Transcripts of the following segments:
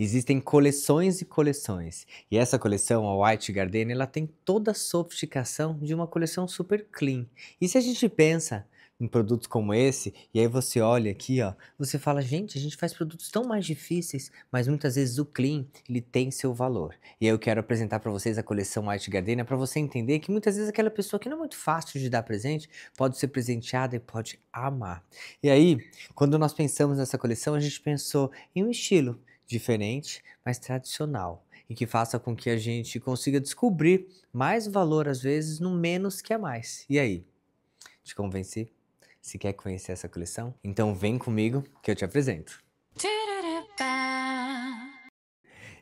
Existem coleções e coleções. E essa coleção, a White Garden ela tem toda a sofisticação de uma coleção super clean. E se a gente pensa em produtos como esse, e aí você olha aqui, ó, você fala, gente, a gente faz produtos tão mais difíceis, mas muitas vezes o clean, ele tem seu valor. E aí eu quero apresentar para vocês a coleção White Gardenia é para você entender que muitas vezes aquela pessoa que não é muito fácil de dar presente, pode ser presenteada e pode amar. E aí, quando nós pensamos nessa coleção, a gente pensou em um estilo, diferente, mas tradicional, e que faça com que a gente consiga descobrir mais valor, às vezes, no menos que é mais. E aí? Te convenci? Se quer conhecer essa coleção? Então vem comigo que eu te apresento.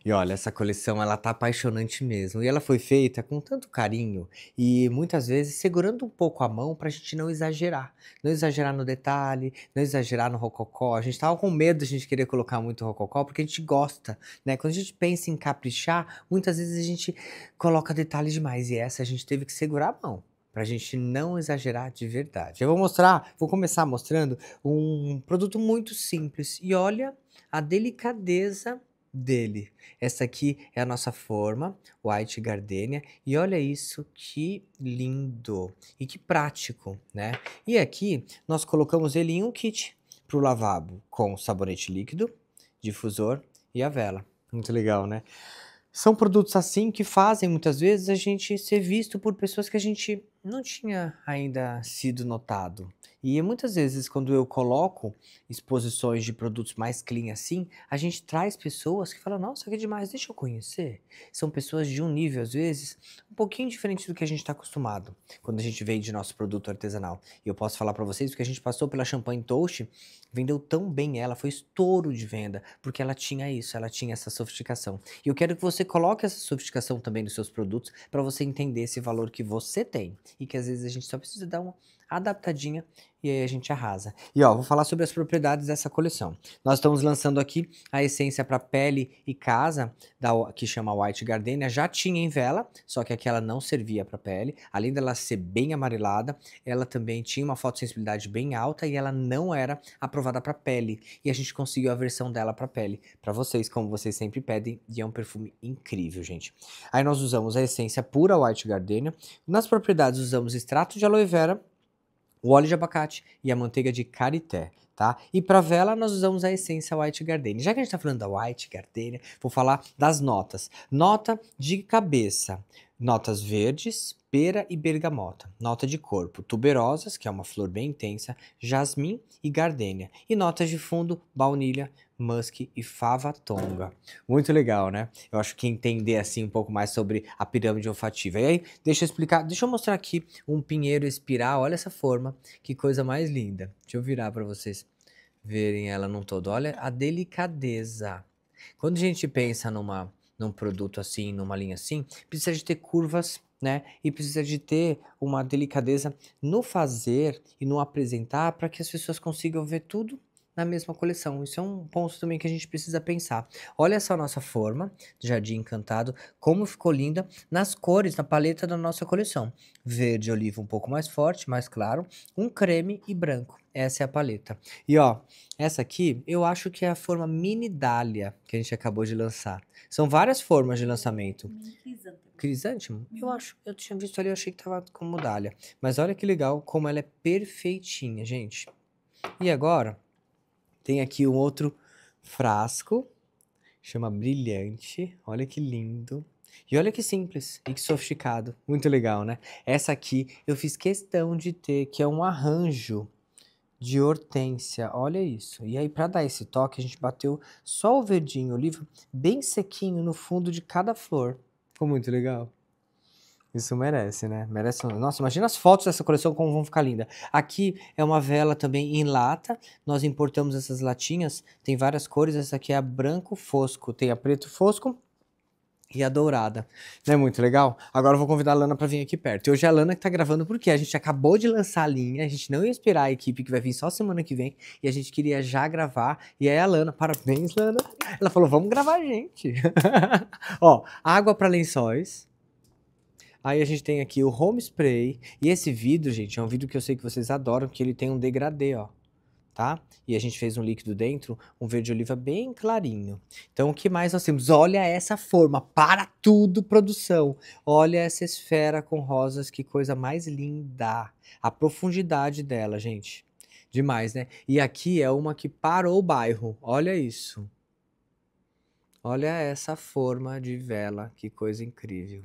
E olha, essa coleção ela tá apaixonante mesmo. E ela foi feita com tanto carinho e muitas vezes segurando um pouco a mão para a gente não exagerar. Não exagerar no detalhe, não exagerar no rococó. A gente tava com medo de a gente querer colocar muito rococó porque a gente gosta, né? Quando a gente pensa em caprichar, muitas vezes a gente coloca detalhes demais e essa a gente teve que segurar a mão para a gente não exagerar de verdade. Eu vou mostrar, vou começar mostrando um produto muito simples e olha a delicadeza dele. Essa aqui é a nossa forma, White Gardenia, e olha isso que lindo e que prático, né? E aqui nós colocamos ele em um kit para o lavabo com sabonete líquido, difusor e a vela. Muito legal, né? São produtos assim que fazem muitas vezes a gente ser visto por pessoas que a gente não tinha ainda sido notado, e muitas vezes, quando eu coloco exposições de produtos mais clean assim, a gente traz pessoas que falam: Nossa, que demais, deixa eu conhecer. São pessoas de um nível, às vezes, um pouquinho diferente do que a gente está acostumado quando a gente vende nosso produto artesanal. E eu posso falar para vocês que a gente passou pela Champagne Toast, vendeu tão bem ela, foi estouro de venda, porque ela tinha isso, ela tinha essa sofisticação. E eu quero que você coloque essa sofisticação também nos seus produtos para você entender esse valor que você tem e que às vezes a gente só precisa dar uma adaptadinha e aí a gente arrasa. E ó, vou falar sobre as propriedades dessa coleção. Nós estamos lançando aqui a essência para pele e casa, da, que chama White Gardenia, já tinha em vela, só que aquela não servia para pele. Além dela ser bem amarelada, ela também tinha uma fotossensibilidade bem alta e ela não era aprovada para pele. E a gente conseguiu a versão dela para pele, para vocês, como vocês sempre pedem, e é um perfume incrível, gente. Aí nós usamos a essência pura White Gardenia. Nas propriedades usamos extrato de aloe vera o óleo de abacate e a manteiga de carité. Tá? E para vela nós usamos a essência White Gardenia. Já que a gente está falando da White Gardenia, vou falar das notas. Nota de cabeça: notas verdes, pera e bergamota. Nota de corpo: tuberosas, que é uma flor bem intensa, jasmim e gardênia. E notas de fundo: baunilha, musk e fava tonga. Muito legal, né? Eu acho que entender assim um pouco mais sobre a pirâmide olfativa. E aí, deixa eu explicar, deixa eu mostrar aqui um pinheiro espiral. Olha essa forma, que coisa mais linda. Deixa eu virar para vocês verem ela num todo. Olha a delicadeza. Quando a gente pensa numa num produto assim, numa linha assim, precisa de ter curvas né? E precisa de ter uma delicadeza no fazer e no apresentar para que as pessoas consigam ver tudo na mesma coleção. Isso é um ponto também que a gente precisa pensar. Olha só a nossa forma de jardim encantado, como ficou linda nas cores, na paleta da nossa coleção. Verde oliva um pouco mais forte, mais claro, um creme e branco. Essa é a paleta. E ó, essa aqui eu acho que é a forma mini dália que a gente acabou de lançar. São várias formas de lançamento. Hum, crisântemo. Uhum. Eu acho. Eu tinha visto ali, eu achei que tava como dália. Mas olha que legal como ela é perfeitinha, gente. E agora, tem aqui um outro frasco, chama Brilhante. Olha que lindo. E olha que simples e que sofisticado. Muito legal, né? Essa aqui eu fiz questão de ter, que é um arranjo de hortênsia. Olha isso. E aí, para dar esse toque, a gente bateu só o verdinho o livro bem sequinho no fundo de cada flor. Ficou muito legal. Isso merece, né? Merece. Nossa, imagina as fotos dessa coleção como vão ficar linda. Aqui é uma vela também em lata. Nós importamos essas latinhas. Tem várias cores. Essa aqui é a branco fosco. Tem a preto fosco e a dourada. Não é muito legal? Agora eu vou convidar a Lana para vir aqui perto. E hoje é a Lana que tá gravando porque a gente acabou de lançar a linha, a gente não ia esperar a equipe que vai vir só semana que vem e a gente queria já gravar. E aí a Lana, parabéns, Lana. Ela falou: "Vamos gravar, gente". Ó, água para lençóis Aí a gente tem aqui o home spray. E esse vidro, gente, é um vidro que eu sei que vocês adoram, porque ele tem um degradê, ó. Tá? E a gente fez um líquido dentro, um verde oliva bem clarinho. Então, o que mais nós temos? Olha essa forma, para tudo produção. Olha essa esfera com rosas, que coisa mais linda. A profundidade dela, gente. Demais, né? E aqui é uma que parou o bairro. Olha isso. Olha essa forma de vela, que coisa incrível.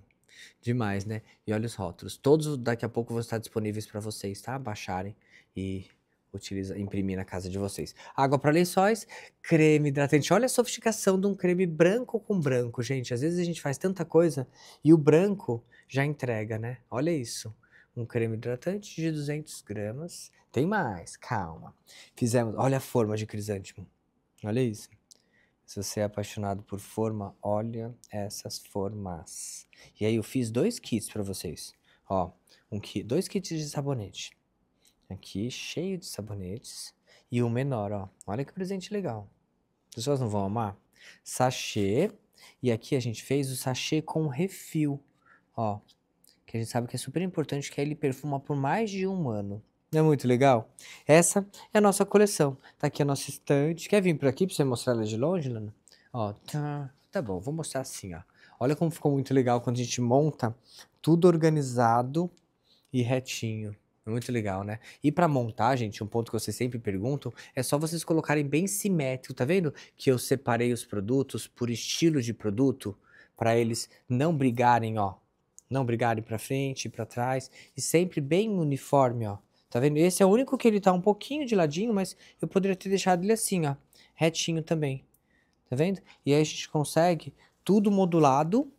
Demais, né? E olha os rótulos. Todos daqui a pouco vão estar disponíveis para vocês, tá? Baixarem e utiliza, imprimir na casa de vocês. Água para lençóis, creme hidratante. Olha a sofisticação de um creme branco com branco, gente. Às vezes a gente faz tanta coisa e o branco já entrega, né? Olha isso. Um creme hidratante de 200 gramas. Tem mais, calma. Fizemos, olha a forma de crisântimo. Olha isso. Se você é apaixonado por forma, olha essas formas. E aí eu fiz dois kits para vocês. Ó, um kit, dois kits de sabonete. Aqui cheio de sabonetes e um menor, ó. Olha que presente legal. As pessoas não vão amar? Sachê. E aqui a gente fez o sachê com refil, ó. Que a gente sabe que é super importante que ele perfuma por mais de um ano é muito legal? Essa é a nossa coleção. Tá aqui a nossa estante. Quer vir por aqui para você mostrar ela de longe, Lana? Ó, tá, tá bom, vou mostrar assim, ó. Olha como ficou muito legal quando a gente monta tudo organizado e retinho. É muito legal, né? E para montar, gente, um ponto que vocês sempre perguntam, é só vocês colocarem bem simétrico, tá vendo? Que eu separei os produtos por estilo de produto, para eles não brigarem, ó. Não brigarem para frente e para trás, e sempre bem uniforme, ó. Tá vendo? Esse é o único que ele tá um pouquinho de ladinho, mas eu poderia ter deixado ele assim, ó, retinho também. Tá vendo? E aí a gente consegue tudo modulado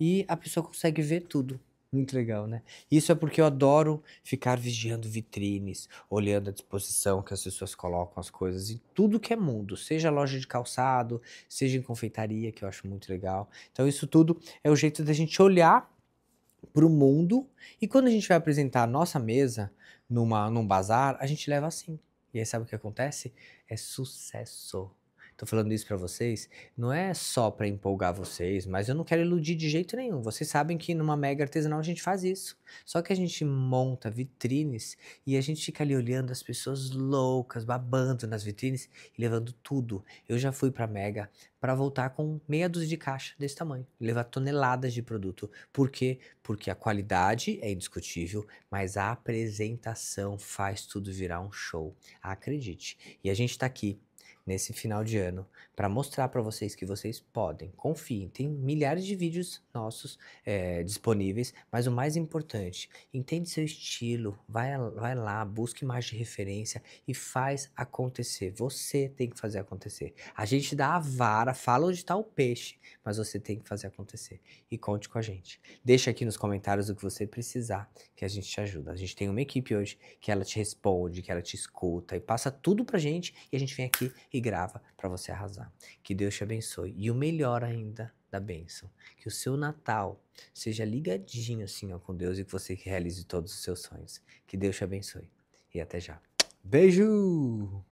e a pessoa consegue ver tudo. Muito legal, né? Isso é porque eu adoro ficar vigiando vitrines, olhando a disposição que as pessoas colocam as coisas em tudo que é mundo, seja loja de calçado, seja em confeitaria, que eu acho muito legal. Então, isso tudo é o jeito da gente olhar para o mundo. E quando a gente vai apresentar a nossa mesa numa, num bazar, a gente leva assim. E aí sabe o que acontece? É sucesso tô falando isso para vocês, não é só para empolgar vocês, mas eu não quero iludir de jeito nenhum. Vocês sabem que numa mega artesanal a gente faz isso. Só que a gente monta vitrines e a gente fica ali olhando as pessoas loucas, babando nas vitrines e levando tudo. Eu já fui para mega para voltar com meia dúzia de caixa desse tamanho, levar toneladas de produto. Por quê? Porque a qualidade é indiscutível, mas a apresentação faz tudo virar um show. Acredite. E a gente está aqui nesse final de ano para mostrar para vocês que vocês podem. Confiem, tem milhares de vídeos nossos é, disponíveis, mas o mais importante, entende seu estilo, vai, vai lá, busque mais de referência e faz acontecer. Você tem que fazer acontecer. A gente dá a vara, fala onde está o peixe, mas você tem que fazer acontecer. E conte com a gente. Deixa aqui nos comentários o que você precisar, que a gente te ajuda. A gente tem uma equipe hoje que ela te responde, que ela te escuta e passa tudo pra gente e a gente vem aqui e grava para você arrasar. Que Deus te abençoe. E o melhor ainda da bênção, que o seu Natal seja ligadinho assim ó, com Deus e que você realize todos os seus sonhos. Que Deus te abençoe. E até já. Beijo!